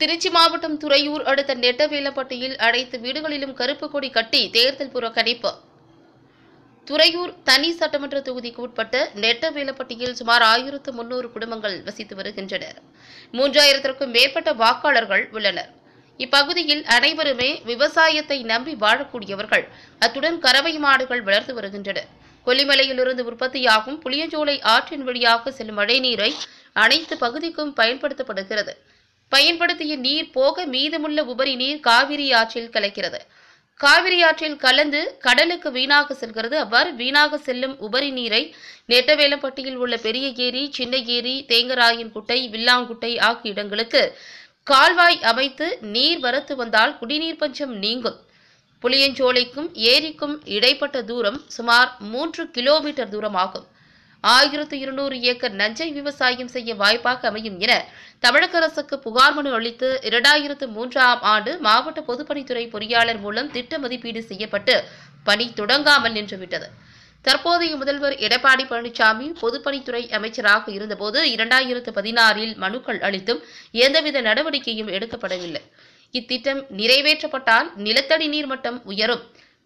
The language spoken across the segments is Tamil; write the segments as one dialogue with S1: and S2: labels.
S1: திருச்சி மாவட்டம் துறையூர் அடுத்த நெட்டவேலப்பட்டியில் அனைத்து வீடுகளிலும் கருப்பு கொடி கட்டி தேர்தல் புறக்கணிப்பு துறையூர் தனி சட்டமன்ற தொகுதிக்கு உட்பட்ட நெட்டவேலப்பட்டியில் சுமார் ஆயிரத்து முன்னூறு குடும்பங்கள் வசித்து வருகின்றனர் மூன்றாயிரத்திற்கும் மேற்பட்ட வாக்காளர்கள் உள்ளனர் இப்பகுதியில் அனைவருமே விவசாயத்தை நம்பி வாழக்கூடியவர்கள் அத்துடன் கறவை மாடுகள் வளர்த்து வருகின்றன கொல்லிமலையிலிருந்து உற்பத்தியாகும் புளியஞ்சோலை ஆற்றின் வழியாக செல்லும் மழைநீரை அனைத்து பகுதிக்கும் பயன்படுத்தப்படுகிறது பயன்படுத்திய நீர் போக மீதமுள்ள உபரி நீர் காவிரி ஆற்றில் கலக்கிறது காவிரி ஆற்றில் கலந்து கடலுக்கு வீணாக செல்கிறது அவ்வாறு வீணாக செல்லும் உபரி நீரை நெட்டவேலப்பட்டியில் உள்ள பெரிய ஏரி சின்ன ஏரி குட்டை வில்லாங்குட்டை ஆகிய இடங்களுக்கு கால்வாய் அமைத்து நீர் வரத்து வந்தால் குடிநீர் பஞ்சம் நீங்கும் புளியஞ்சோலைக்கும் ஏரிக்கும் இடைப்பட்ட தூரம் சுமார் மூன்று கிலோமீட்டர் தூரமாகும் ஆயிரத்து இருநூறு ஏக்கர் நஞ்சை விவசாயம் செய்ய வாய்ப்பாக அமையும் என தமிழக அரசுக்கு புகார் மனு அளித்து இரண்டாயிரத்து மூன்றாம் ஆண்டு மாவட்ட பொதுப்பணித்துறை பொறியாளர் மூலம் திட்ட மதிப்பீடு செய்யப்பட்டு பணி தொடங்காமல் நின்றுவிட்டது தற்போதைய முதல்வர் எடப்பாடி பழனிசாமி பொதுப்பணித்துறை அமைச்சராக இருந்தபோது இரண்டாயிரத்து பதினாறில் மனுக்கள் அளித்தும் எந்தவித நடவடிக்கையும் எடுக்கப்படவில்லை இத்திட்டம் நிறைவேற்றப்பட்டால் நிலத்தடி நீர் மட்டம் உயரும்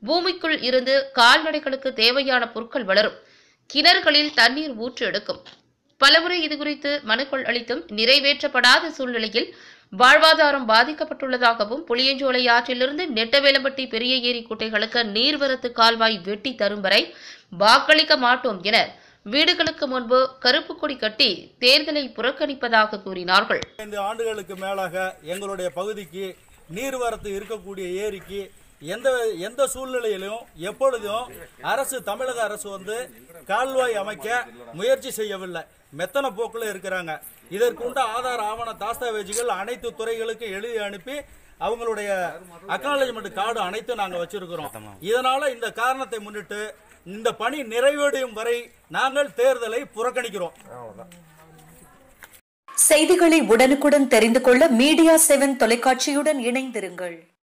S1: பூமிக்குள் இருந்து கால்நடைகளுக்கு தேவையான பொருட்கள் வளரும் கிணறுகளில் தண்ணீர் ஊற்று எடுக்கும் பலமுறை இதுகுறித்து மனுக்கள் அளித்தும் நிறைவேற்றப்படாத சூழ்நிலையில் வாழ்வாதாரம் பாதிக்கப்பட்டுள்ளதாகவும் புளியஞ்சோலை ஆற்றிலிருந்து நெட்டவேலம்பட்டி பெரிய ஏரி குட்டைகளுக்கு நீர்வரத்து கால்வாய் வெட்டி தரும் வரை வாக்களிக்க மாட்டோம் என வீடுகளுக்கு முன்பு கருப்பு கொடி கட்டி தேர்தலை புறக்கணிப்பதாக
S2: கூறினார்கள் ஆண்டுகளுக்கு மேலாக எங்களுடைய பகுதிக்கு நீர்வரத்து இருக்கக்கூடிய ஏரிக்கு எந்த எந்த சூழ்நிலையிலும் எப்பொழுதும் அரசு தமிழக அரசு வந்து கால்வாய் அமைக்க முயற்சி செய்யவில்லை மெத்தன போக்கில் இருக்கிறாங்க இதற்குண்ட ஆதார ஆவண தாஸ்தாவேஜுகள் அனைத்து துறைகளுக்கு எழுதி அனுப்பி அவங்களுடைய அக்னாலஜ்மெண்ட் கார்டு அனைத்தும் நாங்கள் வச்சிருக்கிறோம் இதனால இந்த காரணத்தை முன்னிட்டு இந்த பணி நிறைவடையும் வரை நாங்கள் தேர்தலை புறக்கணிக்கிறோம்
S1: செய்திகளை உடனுக்குடன் தெரிந்து கொள்ள மீடியா செவன் தொலைக்காட்சியுடன் இணைந்திருங்கள்